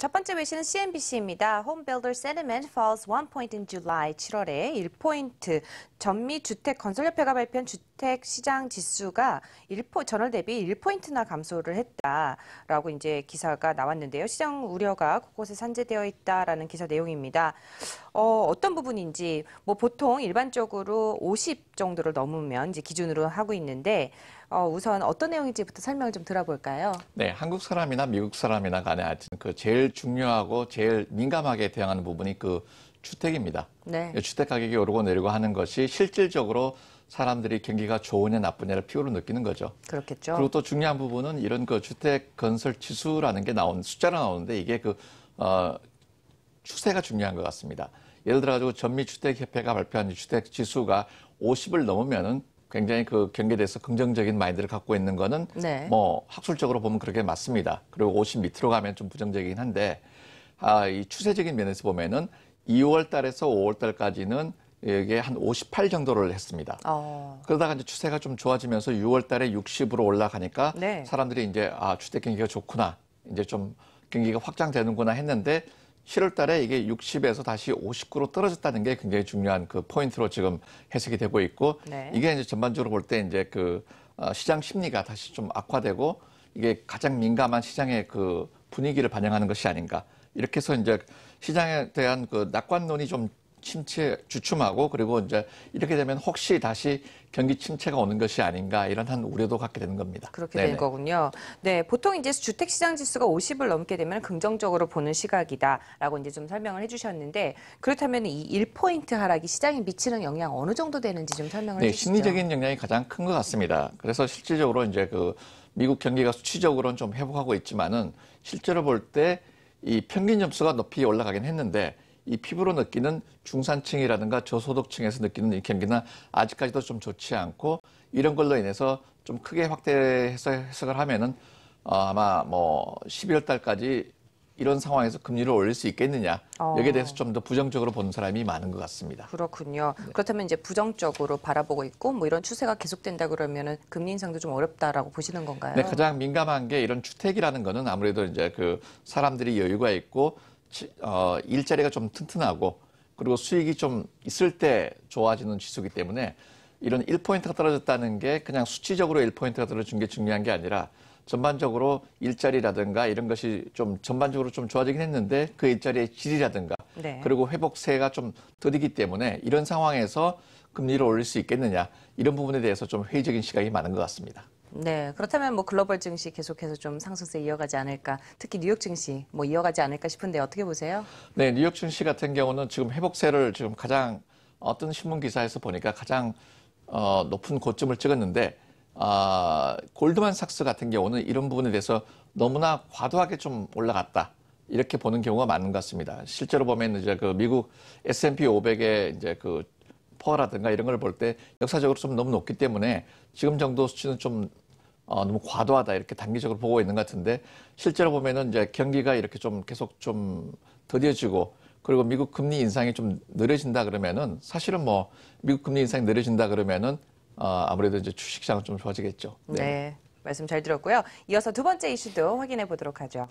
첫 번째 외신은 CNBC입니다. Homebuilder Sentiment falls 1포인트 in July. 7월에 1포인트. 전미 주택 건설협회가 발표한 주택 시장 지수가 1포 전월 대비 1포인트나 감소를 했다라고 이제 기사가 나왔는데요. 시장 우려가 곳곳에 산재되어 있다라는 기사 내용입니다. 어, 어떤 부분인지 뭐 보통 일반적으로 50 정도를 넘으면 이제 기준으로 하고 있는데 어, 우선 어떤 내용인지부터 설명을 좀 들어볼까요? 네, 한국 사람이나 미국 사람이나 간에 하여튼 그 제일 중요하고 제일 민감하게 대응하는 부분이 그 주택입니다. 네. 예, 주택 가격이 오르고 내리고 하는 것이 실질적으로 사람들이 경기가 좋으냐 나쁘냐를 피부로 느끼는 거죠. 그렇겠죠. 그리고 또 중요한 부분은 이런 그 주택 건설 지수라는 게 나온 숫자로 나오는데 이게 그 어, 추세가 중요한 것 같습니다. 예를 들어 가지고 전미 주택 협회가 발표한 주택 지수가 50을 넘으면은 굉장히 그 경기에 대해서 긍정적인 마인드를 갖고 있는 거는 네. 뭐 학술적으로 보면 그렇게 맞습니다. 그리고 50 밑으로 가면 좀 부정적이긴 한데 아, 이 추세적인 면에서 보면은 2월 달에서 5월 달까지는 이게 한 58 정도를 했습니다. 어. 그러다가 이제 추세가 좀 좋아지면서 6월 달에 60으로 올라가니까 네. 사람들이 이제 아, 주택 경기가 좋구나. 이제 좀 경기가 확장되는구나 했는데 7월 달에 이게 60에서 다시 59로 떨어졌다는 게 굉장히 중요한 그 포인트로 지금 해석이 되고 있고 네. 이게 이제 전반적으로 볼 때 이제 그 어, 시장 심리가 다시 좀 악화되고 이게 가장 민감한 시장의 그 분위기를 반영하는 것이 아닌가. 이렇게 해서 이제 시장에 대한 그 낙관론이 좀 침체 주춤하고 그리고 이제 이렇게 되면 혹시 다시 경기 침체가 오는 것이 아닌가 이런 한 우려도 갖게 되는 겁니다. 그렇게 네네. 된 네. 거군요. 네, 보통 이제 주택 시장 지수가 50을 넘게 되면 긍정적으로 보는 시각이다라고 이제 좀 설명을 해주셨는데 그렇다면 이 1포인트 하락이 시장에 미치는 영향 어느 정도 되는지 좀 설명을 네, 해주시죠. 심리적인 영향이 가장 큰 것 같습니다. 그래서 실질적으로 이제 그 미국 경기가 수치적으로는 좀 회복하고 있지만은 실제로 볼 때 이 평균 점수가 높이 올라가긴 했는데 이 피부로 느끼는 중산층이라든가 저소득층에서 느끼는 이 인기나 아직까지도 좀 좋지 않고 이런 걸로 인해서 좀 크게 확대해서 해석을 하면은 어, 아마 뭐 11월 달까지 이런 상황에서 금리를 올릴 수 있겠느냐 여기에 대해서 좀 더 부정적으로 보는 사람이 많은 것 같습니다. 그렇군요. 네. 그렇다면 이제 부정적으로 바라보고 있고 뭐 이런 추세가 계속된다 그러면은 금리 인상도 좀 어렵다라고 보시는 건가요? 네, 가장 민감한 게 이런 주택이라는 거는 아무래도 이제 그 사람들이 여유가 있고 어, 일자리가 좀 튼튼하고 그리고 수익이 좀 있을 때 좋아지는 지수기 때문에 이런 1포인트가 떨어졌다는 게 그냥 수치적으로 1포인트가 떨어진 게 중요한 게 아니라 전반적으로 일자리라든가 이런 것이 좀 전반적으로 좀 좋아지긴 했는데 그 일자리의 질이라든가 네. 그리고 회복세가 좀 더디기 때문에 이런 상황에서 금리를 올릴 수 있겠느냐 이런 부분에 대해서 좀 회의적인 시각이 많은 것 같습니다. 네, 그렇다면 뭐 글로벌 증시 계속해서 좀 상승세 이어가지 않을까, 특히 뉴욕 증시 뭐 이어가지 않을까 싶은데 어떻게 보세요? 네, 뉴욕 증시 같은 경우는 지금 회복세를 지금 가장 어떤 신문 기사에서 보니까 가장 어, 높은 고점을 찍었는데 아, 골드만삭스 같은 경우는 이런 부분에 대해서 너무나 과도하게 좀 올라갔다. 이렇게 보는 경우가 많은 것 같습니다. 실제로 보면 이제 그 미국 S&P 500의 이제 그 퍼라든가 이런 걸 볼 때 역사적으로 좀 너무 높기 때문에 지금 정도 수치는 좀 어, 너무 과도하다 이렇게 단기적으로 보고 있는 것 같은데 실제로 보면은 이제 경기가 이렇게 좀 계속 좀 더뎌지고 그리고 미국 금리 인상이 좀 느려진다 그러면은 사실은 뭐 미국 금리 인상이 느려진다 그러면은 어, 아무래도 이제 주식시장은 좀 좋아지겠죠. 네. 네. 말씀 잘 들었고요. 이어서 두 번째 이슈도 확인해 보도록 하죠.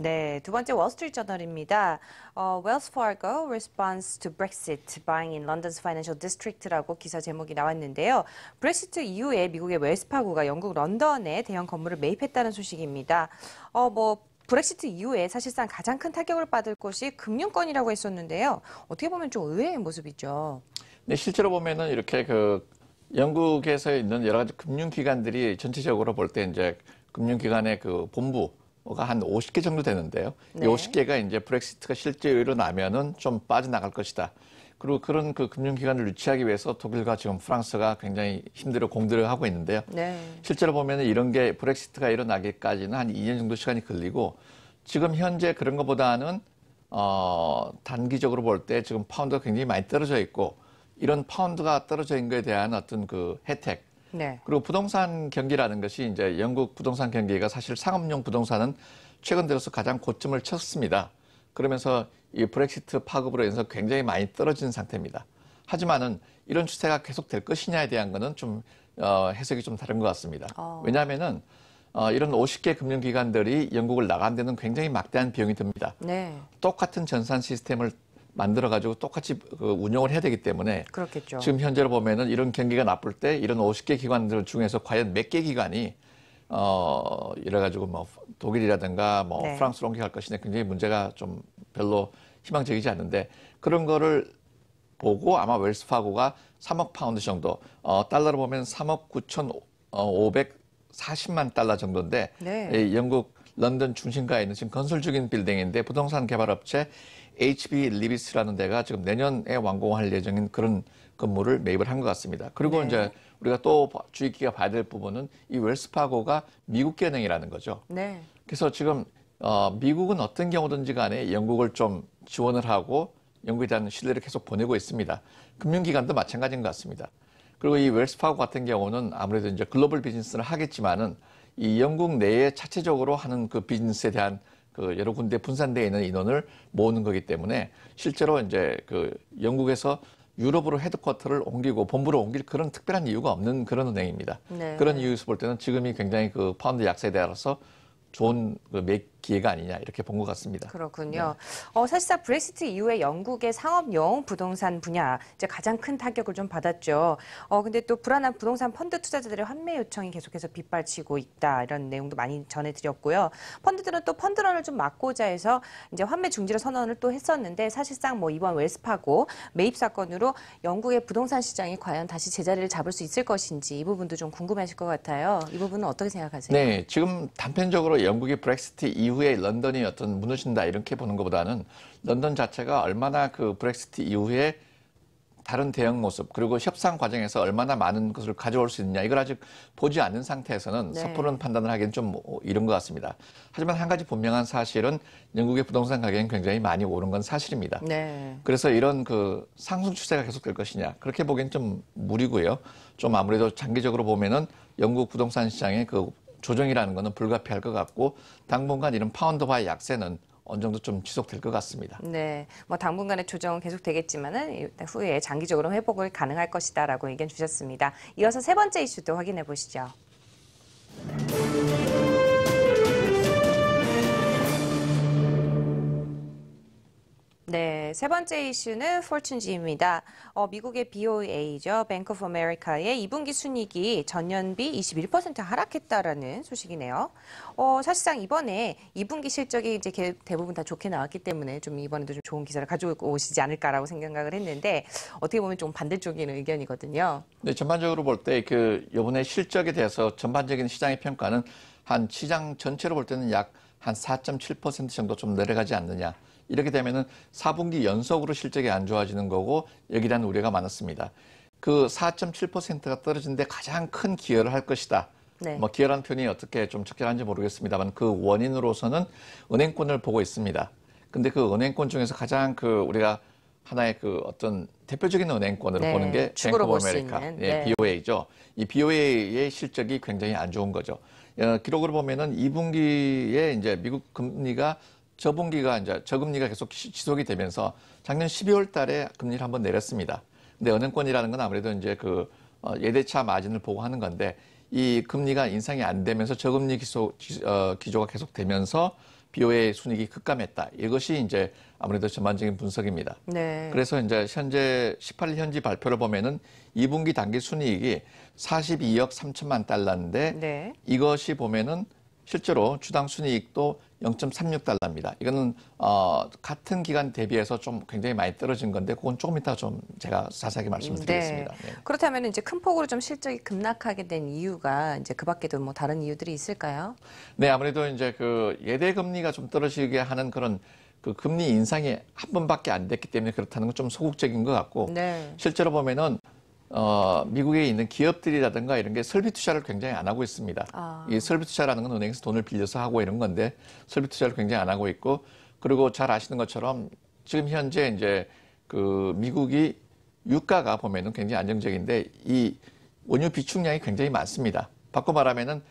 네, 두 번째 월스트리트 저널입니다. 어, Wells Fargo response to Brexit buying in London's financial district라고 기사 제목이 나왔는데요. 브렉시트 이후에 미국의 웰스파고가 영국 런던에 대형 건물을 매입했다는 소식입니다. 어, 뭐 브렉시트 이후에 사실상 가장 큰 타격을 받을 곳이 금융권이라고 했었는데요. 어떻게 보면 좀 의외의 모습이죠. 네, 실제로 보면은 이렇게 그 영국에서 있는 여러 가지 금융기관들이 전체적으로 볼 때 이제 금융기관의 그 본부 한 50개 정도 되는데요. 네. 이 50개가 이제 브렉시트가 실제로 일어나면은 좀 빠져나갈 것이다. 그리고 그런 그 금융기관을 유치하기 위해서 독일과 지금 프랑스가 굉장히 힘들어 공들여 하고 있는데요. 네. 실제로 보면 이런 게 브렉시트가 일어나기까지는 한 2년 정도 시간이 걸리고 지금 현재 그런 것보다는 어, 단기적으로 볼 때 지금 파운드가 굉장히 많이 떨어져 있고 이런 파운드가 떨어져 있는 것에 대한 어떤 그 혜택 네. 그리고 부동산 경기라는 것이 이제 영국 부동산 경기가 사실 상업용 부동산은 최근 들어서 가장 고점을 쳤습니다. 그러면서 이 브렉시트 파급으로 인해서 굉장히 많이 떨어진 상태입니다. 하지만은 이런 추세가 계속될 것이냐에 대한 것은 좀 어, 해석이 좀 다른 것 같습니다. 어. 왜냐하면은 어, 이런 50개 금융기관들이 영국을 나간 데는 굉장히 막대한 비용이 듭니다. 네. 똑같은 전산 시스템을 만들어 가지고 똑같이 그 운영을 해야 되기 때문에 그렇겠죠. 지금 현재로 보면은 이런 경기가 나쁠 때 이런 50개 기관들 중에서 과연 몇 개 기관이 어 이래 가지고 뭐 독일이라든가 뭐 네. 프랑스로 옮겨갈 것이냐 굉장히 문제가 좀 별로 희망적이지 않은데 그런 거를 보고 아마 웰스파고가 3억 파운드 정도 어 달러로 보면 3억 9,540만 어, 달러 정도인데 네. 이 영국 런던 중심가에 있는 지금 건설 중인 빌딩인데 부동산 개발업체 HB 리비스라는 데가 지금 내년에 완공할 예정인 그런 건물을 매입을 한 것 같습니다. 그리고 네. 이제 우리가 또 주의 기가 봐야 될 부분은 이 웰스파고가 미국 개능이라는 거죠. 네. 그래서 지금 어, 미국은 어떤 경우든지 간에 영국을 좀 지원을 하고 영국에 대한 신뢰를 계속 보내고 있습니다. 금융기관도 마찬가지인 것 같습니다. 그리고 이 웰스파고 같은 경우는 아무래도 이제 글로벌 비즈니스를 하겠지만은 이 영국 내에 자체적으로 하는 그 비즈니스에 대한 그 여러 군데 분산되어 있는 인원을 모으는 거기 때문에 실제로 이제 그 영국에서 유럽으로 헤드쿼터를 옮기고 본부로 옮길 그런 특별한 이유가 없는 그런 은행입니다. 네. 그런 이유에서 볼 때는 지금이 굉장히 그 파운드 약세에 따라서 좋은 그 기회가 아니냐 이렇게 본 것 같습니다. 그렇군요. 네. 어, 사실상 브렉시트 이후에 영국의 상업용 부동산 분야 이제 가장 큰 타격을 좀 받았죠. 어, 근데 또 불안한 부동산 펀드 투자자들의 환매 요청이 계속해서 빗발치고 있다 이런 내용도 많이 전해드렸고요. 펀드들은 또 펀드런을 좀 막고자 해서 이제 환매 중지를 선언을 또 했었는데 사실상 뭐 이번 웰스파고 매입 사건으로 영국의 부동산 시장이 과연 다시 제자리를 잡을 수 있을 것인지 이 부분도 좀 궁금하실 것 같아요. 이 부분은 어떻게 생각하세요? 네, 지금 단편적으로 영국의 브렉시트 이 이후에 런던이 어떤 무너진다 이렇게 보는 것보다는 런던 자체가 얼마나 그브렉시티 이후에 다른 대응 모습 그리고 협상 과정에서 얼마나 많은 것을 가져올 수 있느냐 이걸 아직 보지 않는 상태에서는 네. 섣부른 판단을 하기는좀 뭐 이른 것 같습니다. 하지만 한 가지 분명한 사실은 영국의 부동산 가격이 굉장히 많이 오른 건 사실입니다. 네. 그래서 이런 그 상승 추세가 계속될 것이냐 그렇게 보기엔 좀 무리고요. 좀 아무래도 장기적으로 보면은 영국 부동산 시장의 그 조정이라는 것은 불가피할 것 같고 당분간 이런 파운드화의 약세는 어느 정도 좀 지속될 것 같습니다. 네, 뭐 당분간의 조정은 계속되겠지만은 후에 장기적으로 회복을 가능할 것이다라고 의견 주셨습니다. 이어서 세 번째 이슈도 확인해 보시죠. 네, 세 번째 이슈는 포춘지입니다. 어, 미국의 BOA죠. Bank of a m e r i c a 의 2분기 순이익이 전년비 21% 하락했다라는 소식이네요. 어, 사실상 이번에 2분기 실적이 이제 대부분 다 좋게 나왔기 때문에 좀 이번에도 좀 좋은 기사를 가지고 오시지 않을까라고 생각을 했는데 어떻게 보면 좀 반대쪽인 의견이거든요. 네, 전반적으로 볼 때 그 이번에 실적에 대해서 전반적인 시장의 평가는 한 시장 전체로 볼 때는 약 한 4.7% 정도 좀 내려가지 않느냐. 이렇게 되면은 4분기 연속으로 실적이 안 좋아지는 거고 여기에 대한 우려가 많았습니다. 그 4.7%가 떨어진데 가장 큰 기여를 할 것이다. 네. 뭐 기여라는 표현이 어떻게 좀 적절한지 모르겠습니다만 그 원인으로서는 은행권을 보고 있습니다. 근데 그 은행권 중에서 가장 그 우리가 하나의 그 어떤 대표적인 은행권으로 네, 보는 게 뱅크 오브 아메리카, 예, 네. BOA죠. 이 BOA의 실적이 굉장히 안 좋은 거죠. 어, 기록으로 보면은 2분기에 이제 미국 금리가 저분기가 이제 저금리가 계속 지속이 되면서 작년 12월 달에 금리를 한번 내렸습니다. 근데 은행권이라는 건 아무래도 이제 그 어, 예대차 마진을 보고 하는 건데 이 금리가 인상이 안 되면서 저금리 기소, 어, 기조가 계속 되면서 BOA 순익이 급감했다. 이것이 이제 아무래도 전반적인 분석입니다. 네. 그래서 이제 현재 18일 현지 발표를 보면은 2분기 단기 순이익이 42억 3천만 달러인데 네. 이것이 보면은 실제로 주당 순이익도 0.36달러입니다. 이거는 어, 같은 기간 대비해서 좀 굉장히 많이 떨어진 건데 그건 조금 이따 좀 제가 자세하게 말씀드리겠습니다. 을 음, 네. 네. 그렇다면 이제 큰 폭으로 좀 실적이 급락하게 된 이유가 이제 그밖에도 뭐 다른 이유들이 있을까요? 네, 아무래도 이제 그 예대 금리가 좀 떨어지게 하는 그런 그 금리 인상이 한 번밖에 안 됐기 때문에 그렇다는 건 좀 소극적인 것 같고 네. 실제로 보면은 어, 미국에 있는 기업들이라든가 이런 게 설비 투자를 굉장히 안 하고 있습니다. 아. 이 설비 투자라는 건 은행에서 돈을 빌려서 하고 이런 건데 설비 투자를 굉장히 안 하고 있고 그리고 잘 아시는 것처럼 지금 현재 이제 그 미국이 유가가 보면은 굉장히 안정적인데 이 원유 비축량이 굉장히 많습니다. 바꿔 말하면은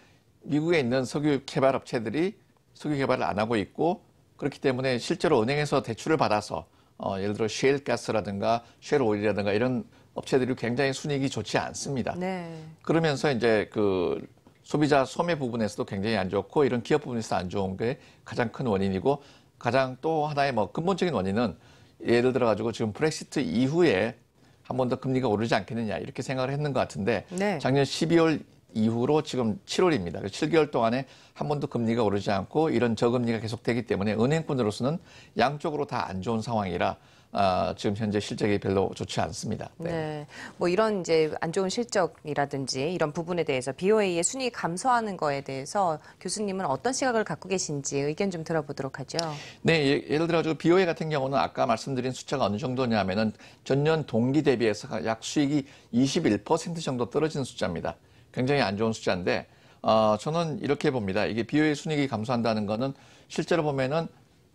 미국에 있는 석유 개발 업체들이 석유 개발을 안 하고 있고 그렇기 때문에 실제로 은행에서 대출을 받아서 어, 예를 들어 쉘 가스라든가 쉘 오일이라든가 이런 업체들이 굉장히 순익이 좋지 않습니다. 네. 그러면서 이제 그 소비자 소매 부분에서도 굉장히 안 좋고 이런 기업 부분에서 안 좋은 게 가장 큰 원인이고 가장 또 하나의 뭐 근본적인 원인은 예를 들어 가지고 지금 브렉시트 이후에 한 번 더 금리가 오르지 않겠느냐 이렇게 생각을 했는 것 같은데 네. 작년 12월 이후로 지금 7월입니다. 7개월 동안에 한 번도 금리가 오르지 않고 이런 저금리가 계속되기 때문에 은행권으로서는 양쪽으로 다 안 좋은 상황이라 아, 지금 현재 실적이 별로 좋지 않습니다. 네. 네. 뭐 이런 이제 안 좋은 실적이라든지 이런 부분에 대해서 BOA의 순위 감소하는 거에 대해서 교수님은 어떤 시각을 갖고 계신지 의견 좀 들어보도록 하죠. 네. 예, 예를 들어 가 BOA 같은 경우는 아까 말씀드린 숫자가 어느 정도냐면은 전년 동기 대비해서 약 수익이 21% 정도 떨어진 숫자입니다. 굉장히 안 좋은 숫자인데 어, 저는 이렇게 봅니다. 이게 BOA 순익이 감소한다는 거는 실제로 보면은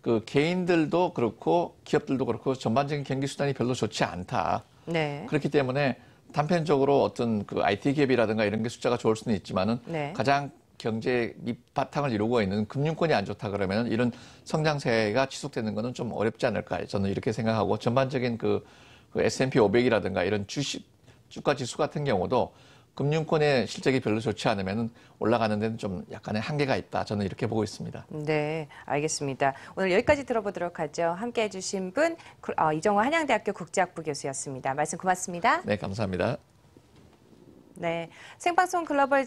그 개인들도 그렇고 기업들도 그렇고 전반적인 경기 수단이 별로 좋지 않다. 네. 그렇기 때문에 단편적으로 어떤 그 IT 기업이라든가 이런 게 숫자가 좋을 수는 있지만은 네. 가장 경제 밑바탕을 이루고 있는 금융권이 안 좋다 그러면 은 이런 성장세가 지속되는 거는 좀 어렵지 않을까 저는 이렇게 생각하고 전반적인 그, 그 S&P 500이라든가 이런 주식 주가 지수 같은 경우도 금융권의 실적이 별로 좋지 않으면 올라가는 데는 좀 약간의 한계가 있다. 저는 이렇게 보고 있습니다. 네, 알겠습니다. 오늘 여기까지 들어보도록 하죠. 함께해 주신 분 그, 어, 이정호 한양대학교 국제학부 교수였습니다. 말씀 고맙습니다. 네, 감사합니다. 네, 생방송 글로벌